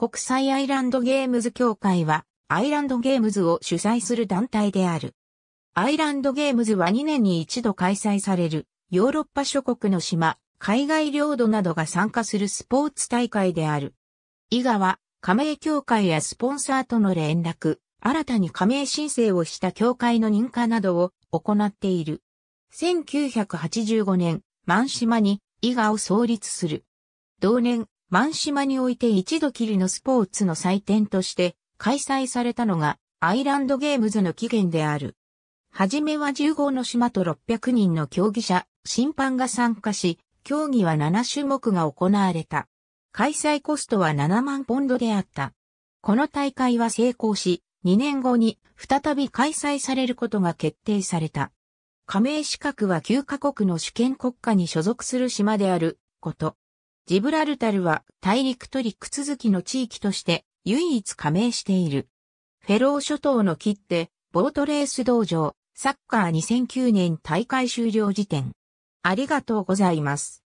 国際アイランドゲームズ協会は、アイランドゲームズを主催する団体である。アイランドゲームズは2年に一度開催される、ヨーロッパ諸国の島、海外領土などが参加するスポーツ大会である。伊賀は、加盟協会やスポンサーとの連絡、新たに加盟申請をした協会の認可などを行っている。1985年、満島に、伊賀を創立する。同年、満島において一度きりのスポーツの祭典として開催されたのがアイランドゲームズの起源である。はじめは15の島と600人の競技者、審判が参加し、競技は7種目が行われた。開催コストは7万ポンドであった。この大会は成功し、2年後に再び開催されることが決定された。加盟資格は9カ国の主権国家に所属する島であること。ジブラルタルは大陸と陸続きの地域として唯一加盟している。フェロー諸島の切手、ボートレース道場、サッカー2009年大会終了時点。ありがとうございます。